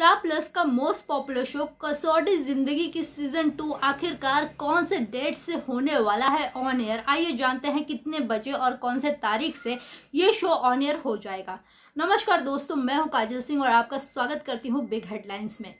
star Plus का most popular show Kasauti Zindagi की season two आखिरकार कौन से डेट से होने वाला है ऑन एयर आइए जानते हैं कितने बजे और कौन से तारीख से ये शो ऑन एयर हो जाएगा नमस्कार दोस्तों मैं हूं काजल सिंह और आपका स्वागत करती हूं बिग हेडलाइंस में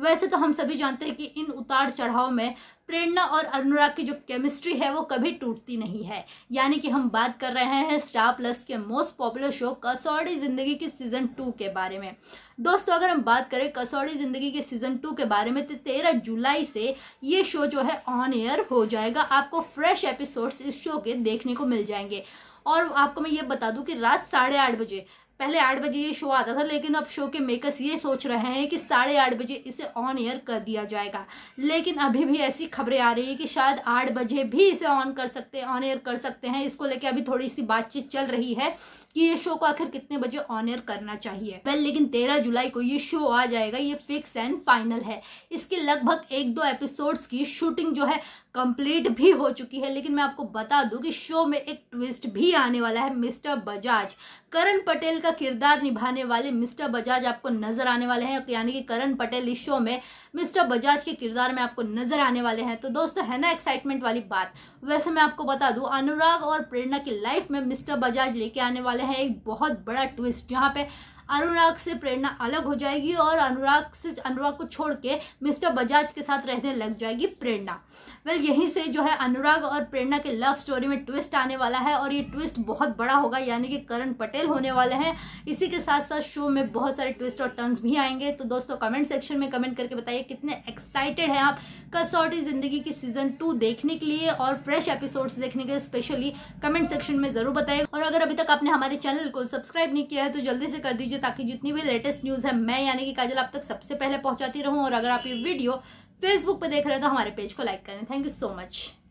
वैसे तो हम सभी जानते हैं कि इन उतार चढ़ाव में प्रेरणा और अनुराग की जो केमिस्ट्री है वो कभी टूटती नहीं है यानी कि हम बात कर रहे हैं स्टार प्लस के most popular show Kasauti Zindagi के सीज़न टू के बारे में दोस्तों अगर हम बात करें कसौड़ी ज़िंदगी के सीज़न टू के बारे में तो तेरह जुलाई से ये शो जो है ऑन एयर हो जाएगा आपको फ्रेश एपिसोड्स इस शो के देखने को मिल जाएंगे और आपको मैं ये बता दूं कि रात साढ़े आठ बजे पहले आठ बजे ये शो आता था लेकिन अब शो के मेकर्स ये सोच रहे हैं कि साढ़े आठ बजे इसे ऑन एयर कर दिया जाएगा लेकिन अभी भी ऐसी खबरें आ रही है कि शायद आठ बजे भी इसे ऑन कर सकते हैं ऑन एयर कर सकते हैं इसको लेके अभी थोड़ी सी बातचीत चल रही है कि ये शो को आखिर कितने बजे ऑन एयर करना चाहिए वेल लेकिन तेरह जुलाई को ये शो आ जाएगा ये फिक्स एंड फाइनल है इसके लगभग एक दो एपिसोड्स की शूटिंग जो है कंप्लीट भी हो चुकी है लेकिन मैं आपको बता दूं कि शो में एक ट्विस्ट भी आने वाला है मिस्टर बजाज करण पटेल का किरदार निभाने वाले मिस्टर बजाज आपको नजर आने वाले हैं यानी कि करण पटेल इस शो में मिस्टर बजाज के किरदार में आपको नजर आने वाले हैं तो दोस्तों है ना एक्साइटमेंट वाली बात वैसे मैं आपको बता दूं अनुराग और प्रेरणा की लाइफ में मिस्टर बजाज लेके आने वाले हैं एक बहुत बड़ा ट्विस्ट जहाँ पे अनुराग से प्रेरणा अलग हो जाएगी और अनुराग से अनुराग को छोड़ के मिस्टर बजाज के साथ रहने लग जाएगी प्रेरणा वेल यहीं से जो है अनुराग और प्रेरणा के लव स्टोरी में ट्विस्ट आने वाला है और ये ट्विस्ट बहुत बड़ा होगा यानी कि करण पटेल होने वाले हैं इसी के साथ साथ शो में बहुत सारे ट्विस्ट और टर्न्स भी आएंगे तो दोस्तों कमेंट सेक्शन में कमेंट करके बताइए कितने एक्साइटेड हैं आप कसौटी ज़िंदगी की सीज़न टू देखने के लिए और फ्रेश एपिसोड्स देखने के लिए स्पेशली कमेंट सेक्शन में ज़रूर बताइए और अगर अभी तक आपने हमारे चैनल को सब्सक्राइब नहीं किया है तो जल्दी से कर दीजिए दीजिए ताकि जितनी भी लेटेस्ट न्यूज़ है मैं यानी कि काजल आप तक सबसे पहले पहुंचाती रहूं और अगर आप ये वीडियो फेसबुक पर देख रहे हो तो हमारे पेज को लाइक करें थैंक यू सो मच